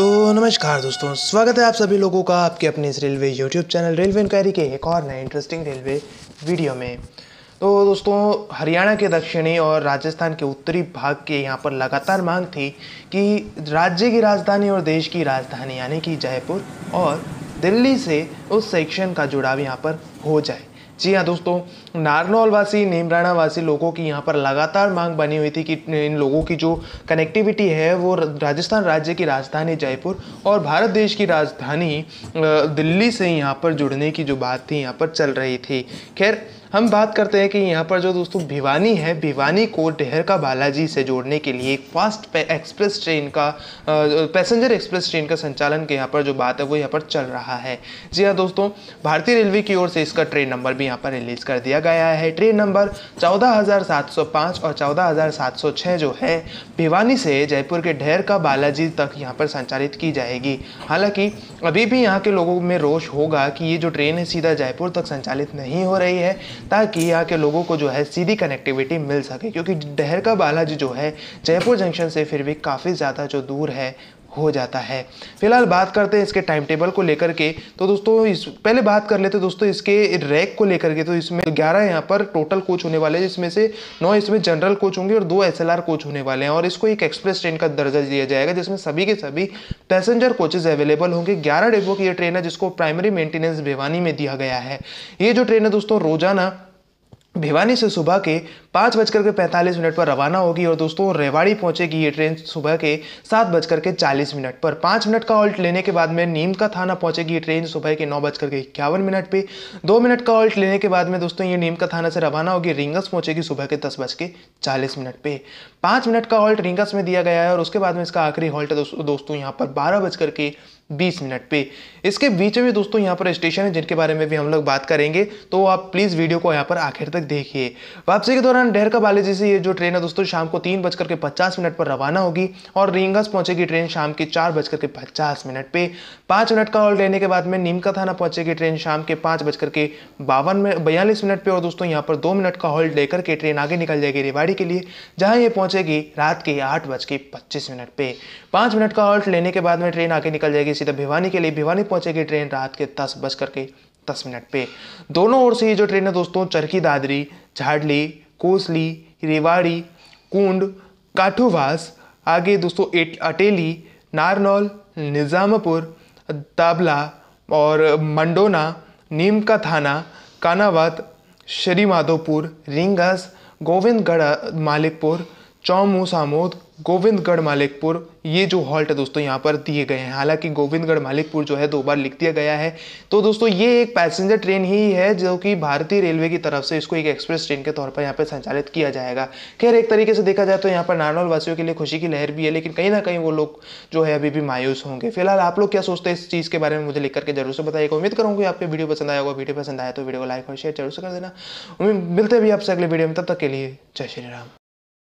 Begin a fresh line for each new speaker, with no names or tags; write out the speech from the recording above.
तो नमस्कार दोस्तों स्वागत है आप सभी लोगों का आपके अपने इस railway YouTube channel railway enquiry के एक और नए इंटरेस्टिंग रेलवे वीडियो में तो दोस्तों हरियाणा के दक्षिणी और राजस्थान के उत्तरी भाग के यहाँ पर लगातार मांग थी कि राज्य की राजधानी और देश की राजधानी यानी कि जयपुर और दिल्ली से उस सेक्शन का जुड़ाव यहाँ पर हो जाए जी हाँ दोस्तों नारनौल वासी नीमराणा वासी लोगों की यहाँ पर लगातार मांग बनी हुई थी कि इन लोगों की जो कनेक्टिविटी है वो राजस्थान राज्य की राजधानी जयपुर और भारत देश की राजधानी दिल्ली से यहाँ पर जुड़ने की जो बात थी यहाँ पर चल रही थी खैर हम बात करते हैं कि यहाँ पर जो दोस्तों भिवानी है भिवानी को डेहर का बालाजी से जोड़ने के लिए एक फास्ट एक्सप्रेस ट्रेन का पैसेंजर एक्सप्रेस ट्रेन का संचालन के यहाँ पर जो बात है वो यहाँ पर चल रहा है जी हाँ दोस्तों भारतीय रेलवे की ओर से इसका ट्रेन नंबर भी यहाँ पर रिलीज कर दिया गया है ट्रेन नंबर चौदह और चौदह जो है भिवानी से जयपुर के ढेर का बालाजी तक यहाँ पर संचालित की जाएगी हालांकि अभी भी यहाँ के लोगों में रोष होगा कि ये जो ट्रेन है सीधा जयपुर तक संचालित नहीं हो रही है ताकि यहाँ के लोगों को जो है सीधी कनेक्टिविटी मिल सके क्योंकि डहर का बालाजी जो है जयपुर जंक्शन से फिर भी काफ़ी ज़्यादा जो दूर है हो जाता है फिलहाल बात करते हैं इसके टाइम टेबल को लेकर के तो दोस्तों इस पहले बात कर लेते दोस्तों इसके रैक को लेकर के तो इसमें ग्यारह यहाँ पर टोटल कोच होने वाले हैं जिसमें से नौ इसमें जनरल कोच होंगे और दो एस कोच होने वाले हैं और इसको एक एक्सप्रेस ट्रेन का दर्जा दिया जाएगा जिसमें सभी के सभी पैसेंजर कोचेज अवेलेबल होंगे ग्यारह डिब्बों की ये ट्रेन है जिसको प्राइमरी मेंटेनेंस भिवानी में दिया गया है ये जो ट्रेन है दोस्तों रोजाना भिवानी से सुबह के पाँच बजकर के पैंतालीस मिनट पर रवाना होगी और दोस्तों रेवाड़ी पहुंचेगी ये ट्रेन सुबह के सात बजकर के चालीस मिनट पर पाँच मिनट का ऑल्ट लेने के बाद में नीम का थाना पहुंचेगी ये ट्रेन सुबह के नौ बजकर के इक्यावन मिनट पे दो मिनट का ऑल्ट लेने के बाद में दोस्तों ये नीम का थाना से रवाना होगी रिंगस पहुंचेगी सुबह के दस बज के चालीस मिनट पे पाँच मिनट का ऑल्ट रिंगस में दिया गया है और उसके बाद में इसका आखिरी हॉल्ट दोस्तों यहाँ पर बारह बजकर के बीस मिनट पे इसके बीच में दोस्तों यहाँ पर स्टेशन है जिनके बारे में भी हम लोग बात करेंगे तो आप प्लीज़ वीडियो को यहाँ पर आखिर तक देखिए वापसी के दौरान डेहर का बालाजी से ये जो ट्रेन है दोस्तों शाम को तीन बजकर के पचास मिनट पर रवाना होगी और रिंगस पहुंचेगी ट्रेन शाम के चार बजकर के पचास मिनट पर पाँच मिनट का हॉल्ट लेने के बाद में नीमका थाना पहुंचेगी ट्रेन शाम के पाँच बजकर के बावन में बयालीस मिनट पर और दोस्तों यहाँ पर दो मिनट का हॉल्ट लेकर के ट्रेन आगे निकल जाएगी रेवाड़ी के लिए जहाँ ये पहुँचेगी रात के आठ बज के पच्चीस मिनट पर पाँच मिनट का हॉल्ट लेने के बाद में ट्रेन आगे निकल जाएगी सीधा भिवानी के लिए भिवानी पहुंचेगी ट्रेन रात के दस बज करके दस मिनट पे दोनों ओर से ये जो ट्रेन है दोस्तों चरखी दादरी झाडली कोसली रेवाड़ी कुंड काठूवास आगे दोस्तों एट अटेली नारनौल निज़ामपुर दाबला और मंडोना नीम का थाना कानावत श्री माधोपुर रिंगस गोविंदगढ़ मालिकपुर चौमू सामोद गोविंदगढ़ मालिकपुर ये जो हॉल्ट है दोस्तों यहाँ पर दिए गए हैं हालांकि गोविंदगढ़ मालिकपुर जो है दो बार लिख दिया गया है तो दोस्तों ये एक पैसेंजर ट्रेन ही है जो कि भारतीय रेलवे की तरफ से इसको एक एक्सप्रेस ट्रेन के तौर पर यहाँ पर संचालित किया जाएगा खैर एक तरीके से देखा जाए तो यहाँ पर नारनौल वासियों के लिए खुशी की लहर भी है लेकिन कहीं ना कहीं वो लोग जो है अभी भी मायूस होंगे फिलहाल आप लोग क्या सोचते हैं इस चीज़ के बारे में मुझे लिख करके जरूर से बताइएगा उम्मीद करूँगी आपको वीडियो पसंद आएगा वीडियो पसंद आया तो वीडियो को लाइक और शेयर जरूर से कर देना उम्मीद मिलते भी आपसे अगले वीडियो में तब तक के लिए जय श्री राम